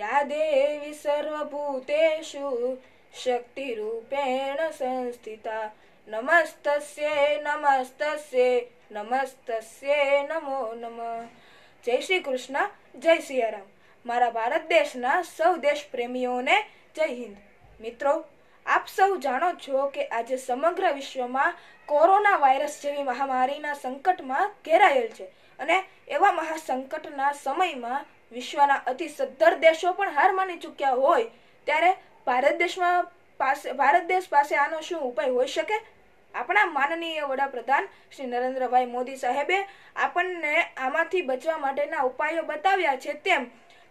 या देवी सर्वभूतेषु शक्तिरूपेण संस्थिता નમસ્તસ્યે નમસ્તસ્યે નમસ્તસ્યે નમો નમ જય શ્રી કૃષ્ણ જય સિયારામ મારા ભારત દેશના સૌ દેશ પ્રેમીઓને જય હિન્દ મિત્રો આપ સૌ જાણો છો કે આજે સમગ્ર વિશ્વમાં કોરોના વાયરસ જેવી મહામારીના સંકટમાં ઘેરાયેલ છે અને એવા મહાસંકટના સમયમાં વિશ્વના અતિ સદ્ધર દેશો પણ હાર માની ચૂક્યા હોય ત્યારે ભારત દેશમાં પાસે ભારત દેશ પાસે આનો શું ઉપાય હોઈ શકે આપણા માનનીય વડાપ્રધાન શ્રી નરેન્દ્રભાઈ મોદી સાહેબે આપણને આમાંથી બચવા માટેના ઉપાયો બતાવ્યા છે તેમ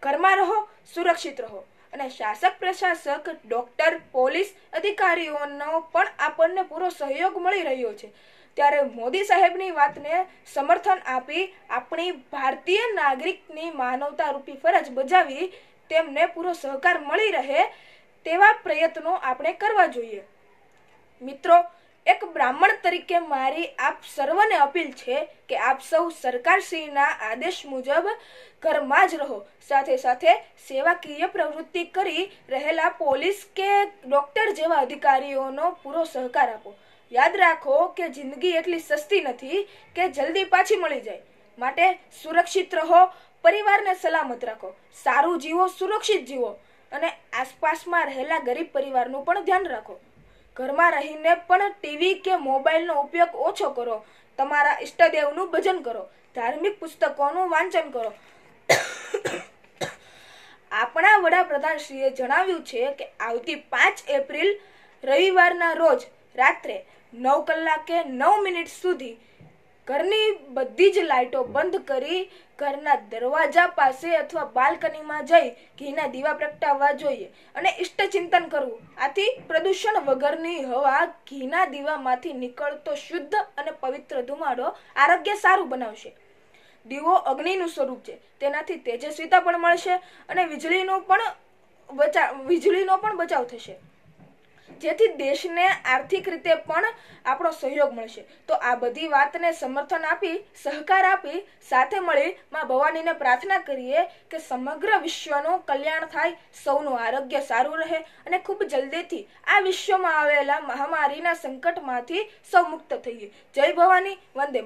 ઘરમાં રહો સુરક્ષિત રહો અને શાસક પ્રશાસક ડોક્ટર પોલીસ અધિકારીઓનો પણ આપણને પૂરો સહયોગ મળી રહ્યો છે ત્યારે મોદી સાહેબની વાતને સમર્થન આપી આપણી ભારતીય નાગરિકની માનવતા રૂપી ફરજ બજાવી તેમને પૂરો સહકાર મળી રહે તેવા પ્રયત્નો આપણે કરવા જોઈએ મિત્રો એક બ્રાહ્મણ તરીકે મારી આપ સર્વને અપીલ છે કે આપ સૌ સરકારશ્રીના આદેશ મુજબ ઘરમાં જ રહો સાથે સાથે સેવાકીય પ્રવૃત્તિ કરી રહેલા પોલીસ કે ડૉક્ટર જેવા અધિકારીઓનો પૂરો સહકાર આપો યાદ રાખો કે જિંદગી એટલી સસ્તી નથી કે જલ્દી પાછી મળી જાય માટે સુરક્ષિત રહો પરિવારને સલામત રાખો સારું જીવો સુરક્ષિત જીવો અને આસપાસમાં રહેલા ગરીબ પરિવારનું પણ ધ્યાન રાખો ઘરમાં રહીને પણ ટીવી કે મોબાઈલનો ઉપયોગ ઓછો કરો તમારા ઇષ્ટદેવનું ભજન કરો ધાર્મિક પુસ્તકોનું વાંચન કરો આપણા વડાપ્રધાનશ્રીએ જણાવ્યું છે કે આવતી પાંચ એપ્રિલ રવિવારના રોજ રાત્રે નવ કલાકે નવ મિનિટ સુધી ઘરની બધી જ લાઇટો બંધ કરી ઘરના દરવાજા પાસે અથવા બાલ્કનીમાં જઈ ઘીના દીવા પ્રગટાવવા જોઈએ અને ઇષ્ટચિંતન કરવું આથી પ્રદૂષણ વગરની હવા ઘીના દીવામાંથી નીકળતો શુદ્ધ અને પવિત્ર ધુમાડો આરોગ્ય સારું બનાવશે દીવો અગ્નિનું સ્વરૂપ છે તેનાથી તેજસ્વીતા પણ મળશે અને વીજળીનો પણ બચાવ વીજળીનો પણ બચાવ થશે જેથી દેશને આર્થિક રીતે પણ આપણો સહયોગ મળશે તો આ બધી વાતને સમર્થન આપી સહકાર આપી સાથે મળી માં ભવાનીને પ્રાર્થના કરીએ કે સમગ્ર વિશ્વનું કલ્યાણ થાય સૌનું આરોગ્ય સારું રહે અને ખૂબ જલ્દીથી આ વિશ્વમાં આવેલા મહામારીના સંકટમાંથી સૌ મુક્ત થઈએ જય ભવાની વંદે